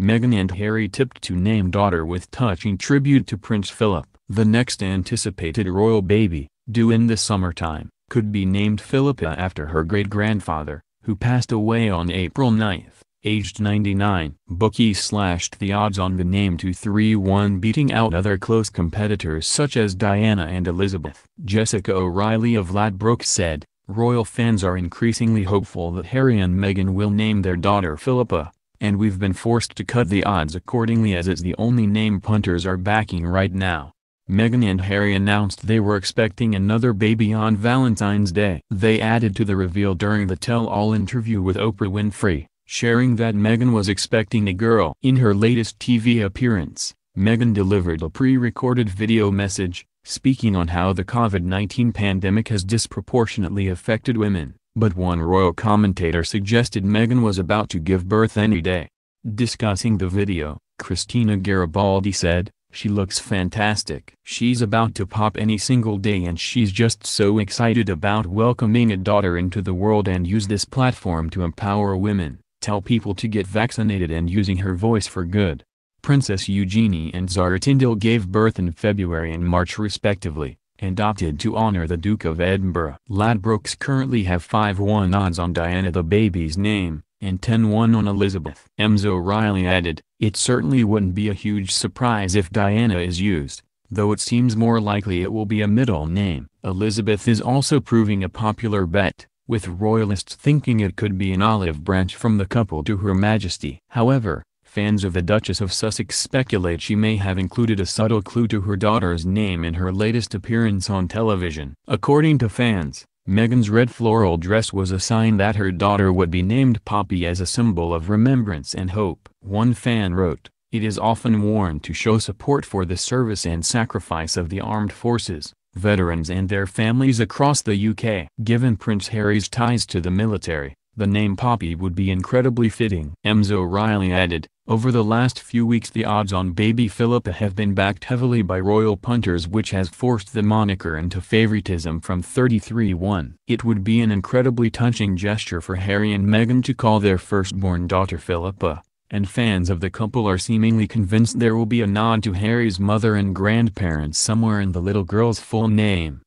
Meghan and Harry tipped to name daughter with touching tribute to Prince Philip. The next anticipated royal baby, due in the summertime, could be named Philippa after her great-grandfather, who passed away on April 9, aged 99. Bookie slashed the odds on the name to 3-1 beating out other close competitors such as Diana and Elizabeth. Jessica O'Reilly of Ladbroke said, Royal fans are increasingly hopeful that Harry and Meghan will name their daughter Philippa and we've been forced to cut the odds accordingly as it's the only name punters are backing right now. Meghan and Harry announced they were expecting another baby on Valentine's Day. They added to the reveal during the tell-all interview with Oprah Winfrey, sharing that Meghan was expecting a girl. In her latest TV appearance, Meghan delivered a pre-recorded video message, speaking on how the COVID-19 pandemic has disproportionately affected women. But one royal commentator suggested Meghan was about to give birth any day. Discussing the video, Christina Garibaldi said, she looks fantastic. She's about to pop any single day and she's just so excited about welcoming a daughter into the world and use this platform to empower women, tell people to get vaccinated and using her voice for good. Princess Eugenie and Zara Tyndall gave birth in February and March respectively and opted to honor the Duke of Edinburgh. Ladbrokes currently have 5-1 odds on Diana the baby's name, and 10-1 on Elizabeth. Ems O'Reilly added, It certainly wouldn't be a huge surprise if Diana is used, though it seems more likely it will be a middle name. Elizabeth is also proving a popular bet, with royalists thinking it could be an olive branch from the couple to Her Majesty. However, Fans of the Duchess of Sussex speculate she may have included a subtle clue to her daughter's name in her latest appearance on television. According to fans, Meghan's red floral dress was a sign that her daughter would be named Poppy as a symbol of remembrance and hope. One fan wrote, It is often worn to show support for the service and sacrifice of the armed forces, veterans and their families across the UK. Given Prince Harry's ties to the military, the name Poppy would be incredibly fitting. Ems O'Reilly added, over the last few weeks the odds on baby Philippa have been backed heavily by royal punters which has forced the moniker into favoritism from 33-1. It would be an incredibly touching gesture for Harry and Meghan to call their firstborn daughter Philippa, and fans of the couple are seemingly convinced there will be a nod to Harry's mother and grandparents somewhere in the little girl's full name.